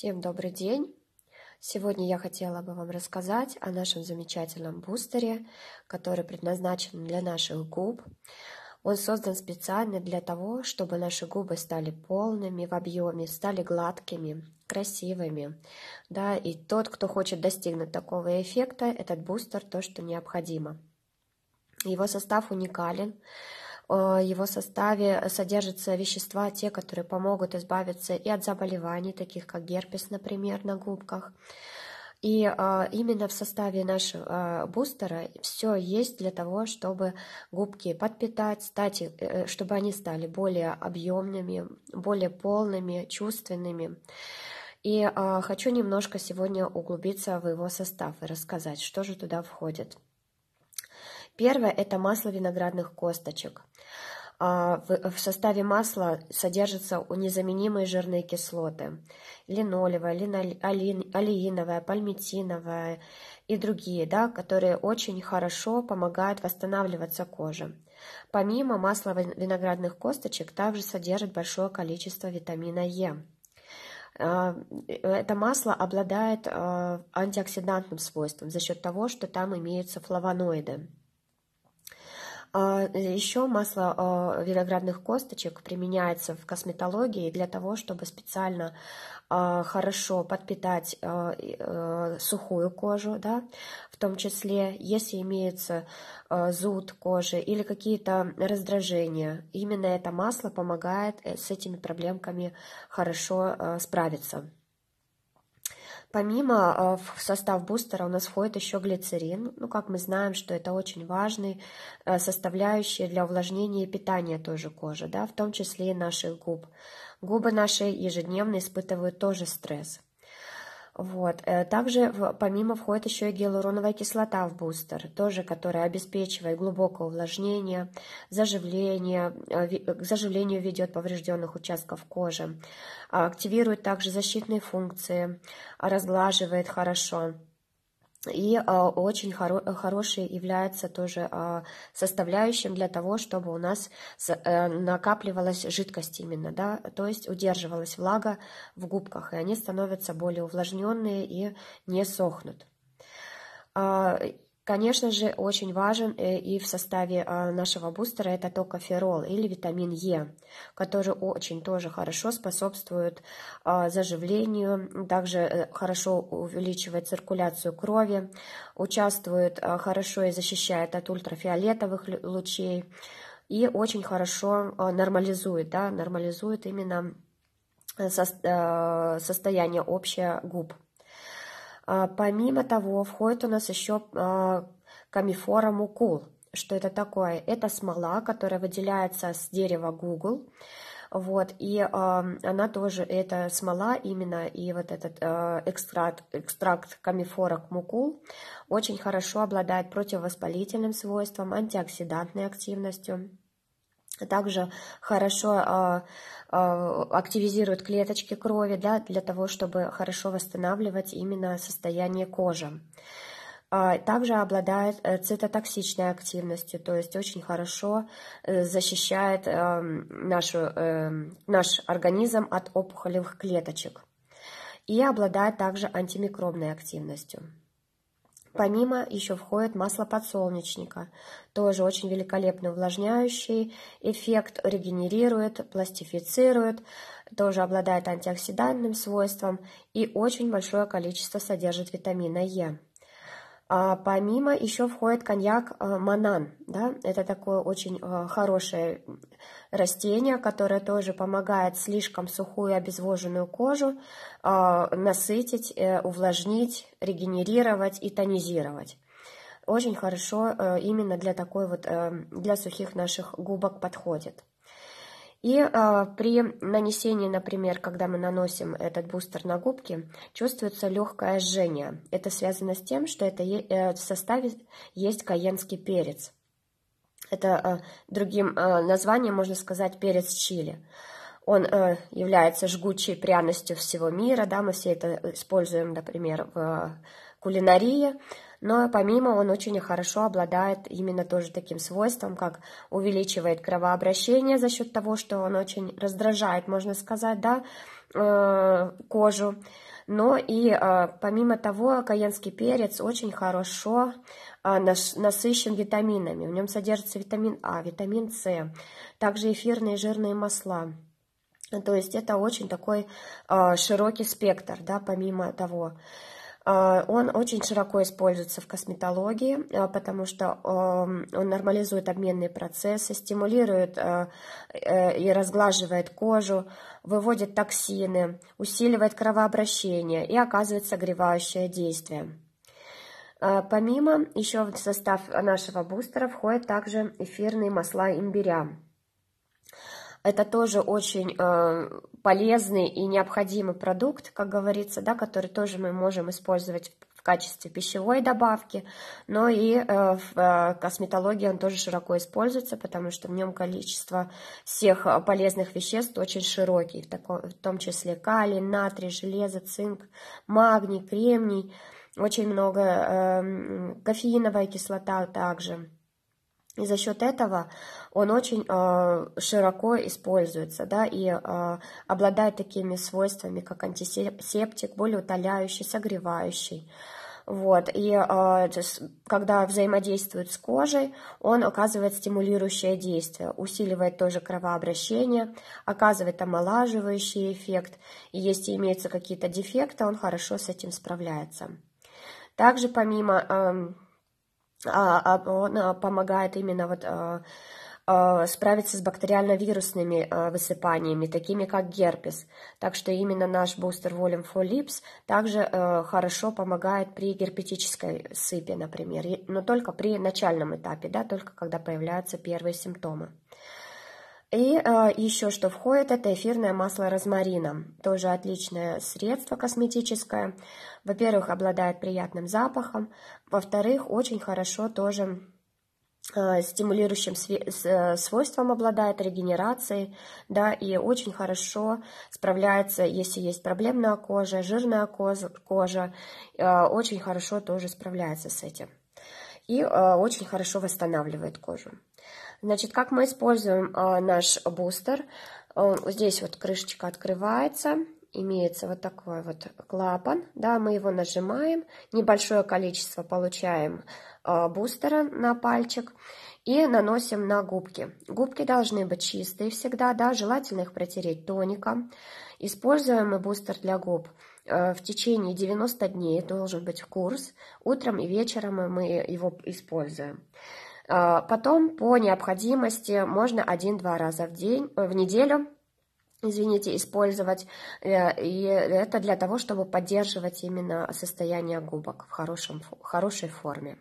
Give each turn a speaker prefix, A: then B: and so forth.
A: Всем добрый день! Сегодня я хотела бы вам рассказать о нашем замечательном бустере, который предназначен для наших губ. Он создан специально для того, чтобы наши губы стали полными в объеме, стали гладкими, красивыми. Да, и тот, кто хочет достигнуть такого эффекта, этот бустер то, что необходимо. Его состав уникален. А, его составе содержатся вещества, те, которые помогут избавиться и от заболеваний, таких как герпес, например, на губках. И а, именно в составе нашего а, бустера все есть для того, чтобы губки подпитать, стать, э, чтобы они стали более объемными, более полными, чувственными. И хочу немножко сегодня углубиться в его состав и рассказать, что же туда входит. Первое – это масло виноградных косточек. А, в составе масла содержатся незаменимые жирные кислоты – линолевая, алииновая, пальмитиновая и другие, да, которые очень хорошо помогают восстанавливаться коже. Помимо масла виноградных косточек также содержит большое количество витамина Е. А, это масло обладает а, антиоксидантным свойством за счет того, что там имеются флавоноиды. А, Еще масло а, виноградных косточек применяется в косметологии для того, чтобы специально а, хорошо подпитать сухую кожу, да, в том числе, если имеется зуд кожи или какие-то раздражения. Именно это масло помогает э, с этими проблемками хорошо справиться. Помимо а, в состав бустера у нас входит еще глицерин. Ну, как мы знаем, что это очень важный э, составляющий для увлажнения и питания тоже кожи, да, в том числе и наших губ. Губы наши ежедневно испытывают тоже стресс. Вот. Э, также помимо входит еще и гиалуроновая кислота в бустер, тоже которая обеспечивает глубокое увлажнение, заживление, э, э, к заживлению ведет поврежденных участков кожи, активирует также защитные функции, разглаживает хорошо. И а, очень хоро э, хороший является тоже а, составляющим для того, чтобы у нас э, накапливалась жидкость именно, да, то есть удерживалась влага в губках, и они становятся более увлажненные и не сохнут. А, Конечно же, очень важен э, и в составе а, нашего бустера это токоферол или витамин Е, который очень тоже хорошо способствует а, заживлению, также э, хорошо увеличивает циркуляцию крови, участвует а, хорошо и защищает от ультрафиолетовых лучей и очень хорошо нормализует, да, нормализует именно э, состояние общее губ. А, помимо того, входит у нас еще а, камифора мукул. Что это такое? Это смола, которая выделяется с дерева гугл. Вот, и э, она тоже, это смола именно, и вот этот э, экстракт, экстракт камифорок мукул очень хорошо обладает противовоспалительным свойством, антиоксидантной активностью также хорошо а, а, активизирует клеточки крови да, для того, чтобы хорошо восстанавливать именно состояние кожи. А, также обладает э, цитотоксичной активностью, то есть очень хорошо э, защищает эм, нашу, эм, наш организм от опухолевых клеточек. И обладает также антимикробной активностью. Помимо еще входит масло подсолнечника, тоже очень великолепный увлажняющий эффект, регенерирует, пластифицирует, тоже обладает антиоксидантным свойством и очень большое количество содержит витамина Е. А помимо еще входит коньяк э, манан, да, это такое очень э, хорошее растение, которое тоже помогает слишком сухую обезвоженную кожу э, насытить, увлажнить, регенерировать и тонизировать. Очень хорошо именно для такой вот, для сухих наших губок подходит. И э, при нанесении, например, когда мы наносим этот бустер на губки, чувствуется легкое жжение. Это связано с тем, что это э, в составе есть каенский перец. Это э, другим э, названием можно сказать перец чили. Он э, является жгучей пряностью всего мира, да, мы все это используем, например, в э, кулинарии но помимо он очень хорошо обладает именно тоже таким свойством, как увеличивает кровообращение за счет того, что он очень раздражает, можно сказать, да, э, кожу. Но и э, помимо того, каенский перец очень хорошо э, насыщен витаминами. В нем содержится витамин А, витамин С, также эфирные жирные масла. То есть это очень такой широкий спектр, да, помимо того. А, он очень широко используется в косметологии, а, потому что эм, он нормализует обменные процессы, стимулирует э, э, и разглаживает кожу, выводит токсины, усиливает кровообращение и оказывает согревающее действие. А, помимо, еще в состав нашего бустера входят также эфирные масла имбиря – это тоже очень э, полезный и необходимый продукт, как говорится, да, который тоже мы можем использовать в качестве пищевой добавки, но и э, в э, косметологии он тоже широко используется, потому что в нем количество всех э, полезных веществ очень широкий, в, таком, в том числе калий, натрий, железо, цинк, магний, кремний, очень много э, кофеиновая кислота также и за счет этого он очень э, широко используется, да, и э, обладает такими свойствами, как антисептик, более утоляющий, согревающий. Вот, и э, когда взаимодействует с кожей, он оказывает стимулирующее действие, усиливает тоже кровообращение, оказывает омолаживающий эффект. И если имеются какие-то дефекты, он хорошо с этим справляется. Также помимо... Э, а, а, он а, помогает именно вот справиться с бактериально-вирусными высыпаниями, такими как герпес. Так что именно наш бустер Volume 4 Lips также э, хорошо помогает при герпетической сыпи, например, но только при начальном этапе, да, только когда появляются первые симптомы. И э, а, еще что входит, это эфирное масло розмарина. Тоже отличное средство косметическое. Во-первых, обладает приятным запахом. Во-вторых, очень хорошо тоже а, стимулирующим э, свойством обладает регенерацией, да, и очень хорошо справляется, если есть проблемная кожа, жирная кожа, кожа очень хорошо тоже справляется с этим и э, очень хорошо восстанавливает кожу. Значит, как мы используем э, наш бустер? Э, здесь вот крышечка открывается, имеется вот такой вот клапан, да, мы его нажимаем, небольшое количество получаем бустера на пальчик и наносим на губки. Губки должны быть чистые всегда, да, желательно их протереть тоником. Используем мы бустер для губ – Э, в течение 90 дней должен быть курс. Утром и вечером мы его используем. Э, потом по необходимости можно один-два раза в день, э, в неделю извините, использовать. И это для того, чтобы поддерживать именно состояние губок в хорошем, хорошей форме.